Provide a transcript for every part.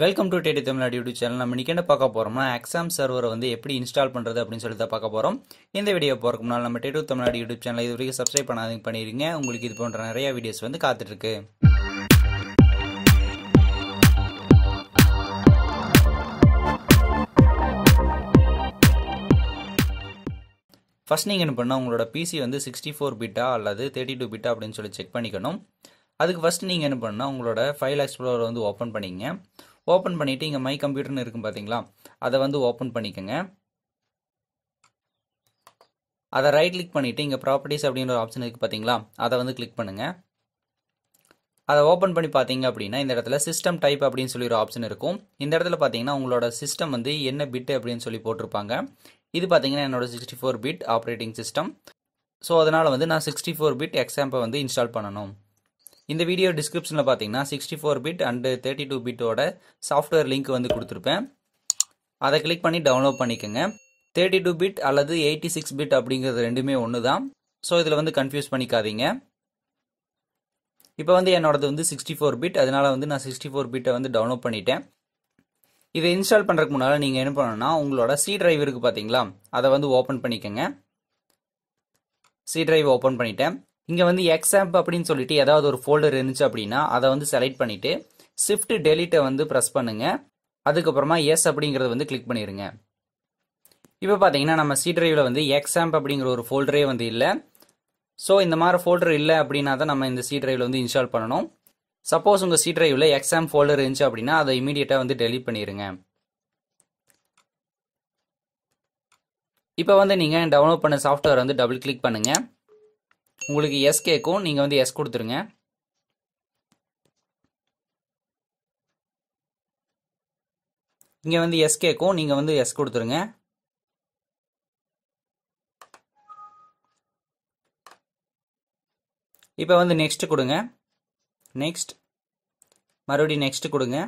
welcome to டேடி Tamil Nadu YouTube channel நம்ம என்ன பார்க்க போகிறோம்னா எக்ஸாம் சர்வரை வந்து எப்படி இன்ஸ்டால் பண்ணுறது அப்படின்னு சொல்லி தான் பார்க்க போகிறோம் இந்த வீடியோ போகிறக்கு முன்னால் நம்ம டேடி தமிழ்நாடு யூடியூப் சேனல் இது வரைக்கும் சப்ஸ்கிரைப் பண்ணாதீங்க பண்ணிடுங்க உங்களுக்கு இது போன்ற நிறைய வீடியோஸ் வந்து காத்துட்ருக்கு ஃபஸ்ட் நீங்கள் என்ன பண்ணால் உங்களோட பிசி வந்து சிக்ஸ்டி ஃபோர் பிட்டா அல்லது தேர்ட்டி டூ பிட்டா அப்படின்னு சொல்லி செக் பண்ணிக்கணும் அதுக்கு ஃபஸ்ட் நீங்கள் என்ன பண்ணால் உங்களோட ஃபைல் எக்ஸ்ப்ளோர் வந்து ஓப்பன் பண்ணிங்க ஓப்பன் பண்ணிவிட்டு இங்கே மை கம்ப்யூட்டர்னு இருக்கும் பார்த்தீங்களா அதை வந்து ஓப்பன் பண்ணிக்கோங்க அதை ரைட் கிளிக் பண்ணிவிட்டு இங்கே ப்ராப்பர்ட்டிஸ் அப்படின்ற ஆப்ஷன் இருக்குது பார்த்தீங்களா அதை வந்து கிளிக் பண்ணுங்கள் அதை ஓப்பன் பண்ணி பார்த்தீங்க அப்படின்னா இந்த இடத்துல சிஸ்டம் டைப் அப்படின்னு சொல்லி ஒரு ஆப்ஷன் இருக்கும் இந்த இடத்துல பார்த்தீங்கன்னா உங்களோட சிஸ்டம் வந்து என்ன பிட் அப்படின்னு சொல்லி போட்டிருப்பாங்க இது பார்த்தீங்கன்னா என்னோட sixty four bit operating system so அதனால் வந்து நான் சிக்ஸ்டி ஃபோர் பிட் எக்ஸாம்பை வந்து இன்ஸ்டால் பண்ணணும் இந்த வீடியோ டிஸ்கிரிப்ஷனில் பார்த்தீங்கன்னா sixty four bit and thirty two பிட்டோட சாஃப்ட்வேர் லிங்க் வந்து கொடுத்துருப்பேன் அதை கிளிக் பண்ணி டவுன்லோட் பண்ணிக்கோங்க தேர்ட்டி டூ பிட் அல்லது எயிட்டி சிக்ஸ் பிட் அப்படிங்கிறது ரெண்டுமே ஒன்று தான் ஸோ இதில் வந்து கன்ஃபியூஸ் பண்ணிக்காதீங்க இப்போ வந்து என்னோடது வந்து சிக்ஸ்டி ஃபோர் பிட் அதனால் வந்து நான் சிக்ஸ்டி ஃபோர் பிட்டை வந்து டவுன்லோட் பண்ணிட்டேன் இதை இன்ஸ்டால் பண்ணுறதுக்கு முன்னால் நீங்கள் என்ன பண்ணணும்னா உங்களோட சி டிரைவ் இருக்குது பார்த்தீங்களா அதை வந்து ஓப்பன் பண்ணிக்கோங்க சி டிரைவ் ஓப்பன் பண்ணிட்டேன் இங்கே வந்து எக்ஸாம்ப் அப்படின்னு சொல்லிட்டு ஏதாவது ஒரு ஃபோல்டர் இருந்துச்சு அப்படின்னா அதை வந்து செலக்ட் பண்ணிட்டு ஷிஃப்ட் டெலிட்டை வந்து ப்ரெஸ் பண்ணுங்கள் அதுக்கப்புறமா எஸ் அப்படிங்கறத வந்து கிளிக் பண்ணிடுங்க இப்போ பார்த்தீங்கன்னா நம்ம சி டிரைவில் வந்து எக்ஸாம்ப் அப்படிங்கிற ஒரு ஃபோல்டரே வந்து இல்லை ஸோ இந்த மாதிரி ஃபோல்டர் இல்லை அப்படின்னா தான் நம்ம இந்த சி டிரைவில் வந்து இன்ஸ்டால் பண்ணணும் சப்போஸ் உங்க சி டிரைவில் எக்ஸாம் ஃபோல்டர் இருந்துச்சு அப்படின்னா அதை இமீடியட்டா வந்து டெலிட் பண்ணிடுங்க இப்போ வந்து நீங்கள் டவுன்லோட் பண்ண சாஃப்ட்வேர் வந்து டபுள் கிளிக் பண்ணுங்கள் உங்களுக்கு எஸ் கேட்கும் நீங்கள் வந்து எஸ் கொடுத்துருங்க இங்கே வந்து எஸ் கேட்கும் நீங்கள் வந்து எஸ் கொடுத்துருங்க இப்போ வந்து நெக்ஸ்ட் கொடுங்க நெக்ஸ்ட் மறுபடியும் நெக்ஸ்ட் கொடுங்க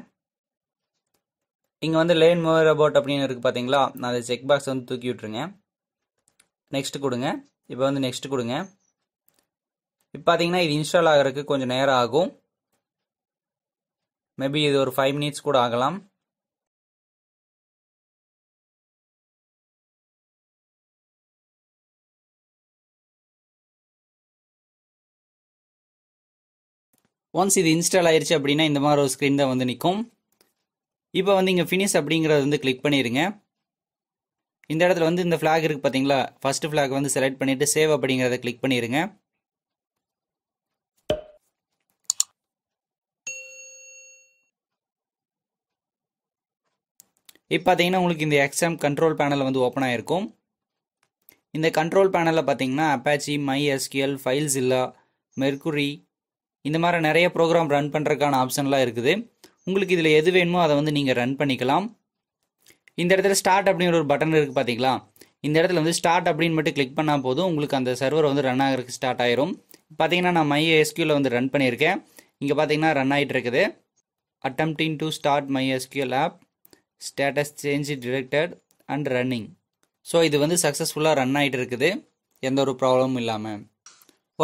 இங்கே வந்து லேன் மோர் அபவுட் அப்படின்னு இருக்குது பார்த்தீங்களா நான் அதை செக் பாக்ஸ் வந்து தூக்கி விட்டுருங்க நெக்ஸ்ட் கொடுங்க இப்போ வந்து நெக்ஸ்ட் கொடுங்க இப்போ பார்த்தீங்கன்னா இது இன்ஸ்டால் ஆகிறதுக்கு கொஞ்சம் நேரம் ஆகும் மேபி இது ஒரு ஃபைவ் மினிட்ஸ் கூட ஆகலாம் ஒன்ஸ் இது இன்ஸ்டால் ஆயிடுச்சு அப்படின்னா இந்த மாதிரி ஒரு ஸ்க்ரீன் தான் வந்து நிற்கும் இப்போ வந்து இங்கே ஃபினிஷ் அப்படிங்கிறத வந்து கிளிக் பண்ணிடுங்க இந்த இடத்துல வந்து இந்த ஃப்ளாக் இருக்குது பார்த்தீங்களா ஃபஸ்ட்டு ஃப்ளாக் வந்து செலக்ட் பண்ணிவிட்டு சேவ் அப்படிங்கிறத கிளிக் பண்ணிடுங்க இப்போ பார்த்தீங்கன்னா உங்களுக்கு இந்த எக்ஸ்எம் கண்ட்ரோல் பேனல் வந்து ஓப்பன் ஆகிருக்கும் இந்த கண்ட்ரோல் பேனலில் பார்த்தீங்கன்னா அப்பாச்சி மை எஸ்கியூஎல் ஃபைல்ஸ் இல்லை மெர்குரி இந்த மாதிரி நிறைய ப்ரோக்ராம் ரன் பண்ணுறதுக்கான ஆப்ஷன்லாம் இருக்குது உங்களுக்கு இதில் எது வேணுமோ அதை வந்து நீங்கள் ரன் பண்ணிக்கலாம் இந்த இடத்துல ஸ்டார்ட் அப்படிங்கிற ஒரு பட்டன் இருக்குது பார்த்தீங்களா இந்த இடத்துல வந்து ஸ்டார்ட் அப்படின்னு மட்டும் கிளிக் பண்ணால் போதும் உங்களுக்கு அந்த சர்வர் வந்து ரன் ஆகிறதுக்கு ஸ்டார்ட் ஆயிரும் பார்த்தீங்கன்னா நான் மை எஸ்கியூவில் வந்து ரன் பண்ணியிருக்கேன் இங்கே பார்த்தீங்கன்னா ரன் ஆகிட்டு இருக்குது attempting to start MySQL app status change detected and running so இது வந்து சக்ஸஸ்ஃபுல்லாக ரன் ஆகிட்டு இருக்குது எந்த ஒரு ப்ராப்ளமும் இல்லாமல்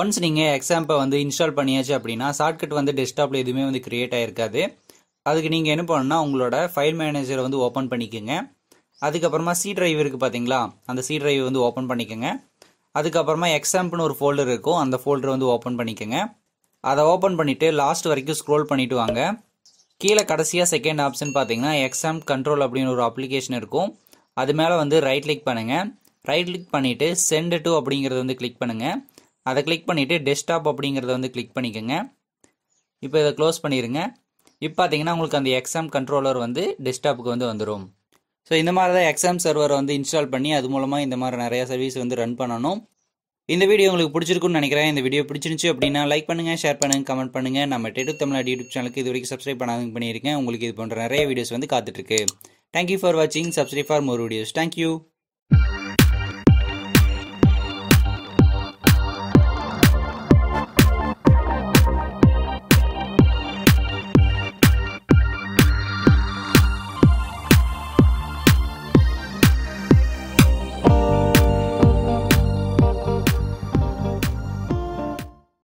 ஒன்ஸ் நீங்கள் எக்ஸாம்பை வந்து இன்ஸ்டால் பண்ணியாச்சு அப்படின்னா ஷார்ட்கட் வந்து டெஸ்க்டாப்பில் எதுவுமே வந்து க்ரியேட் ஆகிருக்காது அதுக்கு நீங்கள் என்ன பண்ணணும்னா உங்களோட ஃபைல் மேனேஜரை வந்து ஓப்பன் பண்ணிக்கோங்க அதுக்கப்புறமா சி ட்ரைவ் இருக்குது பார்த்தீங்களா அந்த சி ட்ரைவ் வந்து ஓப்பன் பண்ணிக்கோங்க அதுக்கப்புறமா எக்ஸாம்ப்னு ஒரு ஃபோல்டர் இருக்கும் அந்த ஃபோல்டர் வந்து ஓப்பன் பண்ணிக்கோங்க அதை ஓப்பன் பண்ணிவிட்டு லாஸ்ட் வரைக்கும் ஸ்க்ரோல் பண்ணிவிட்டு வாங்க கீழே கடைசியாக செகண்ட் ஆப்ஷன் பார்த்தீங்கன்னா எக்ஸாம் கண்ட்ரோல் அப்படின்னு ஒரு அப்ளிகேஷன் இருக்கும் அது மேலே வந்து ரைட் கிளிக் பண்ணுங்கள் ரைட் கிளிக் பண்ணிவிட்டு சென்ட் டு அப்படிங்கிறது வந்து கிளிக் பண்ணுங்கள் அதை கிளிக் பண்ணிவிட்டு டெஸ்க்டாப் அப்படிங்கிறத வந்து கிளிக் பண்ணிக்கோங்க இப்போ இதை க்ளோஸ் பண்ணிடுங்க இப்போ பார்த்தீங்கன்னா உங்களுக்கு அந்த எக்ஸாம் கண்ட்ரோலர் வந்து டெஸ்க்டாப்புக்கு வந்து வந்துடும் ஸோ இந்த மாதிரி தான் எக்ஸாம் சர்வரை வந்து இன்ஸ்டால் பண்ணி அது மூலமாக இந்த மாதிரி நிறையா சர்வீஸ் வந்து ரன் பண்ணணும் இந்த வீடியோ உங்களுக்கு பிடிச்சிருக்குன்னு நினைக்கிறேன் இந்த வீடியோ பிடிச்சிருந்துச்சு அப்படின்னா லைக் பண்ணுங்கள் ஷேர் பண்ணுங்க கமெண்ட் பண்ணுங்க நம்ம டெடு தமிழ்நாடு யூடியூப் சேனலுக்கு இது வரைக்கும் சப்ஸ்கிரைப் பண்ணாதீங்க பண்ணியிருக்கேன் உங்களுக்கு இது போன்ற நிறைய வீடியோஸ் வந்து இருக்கு தேங்க்யூ ஃபார் வாட்சிங் subscribe for more videos thank you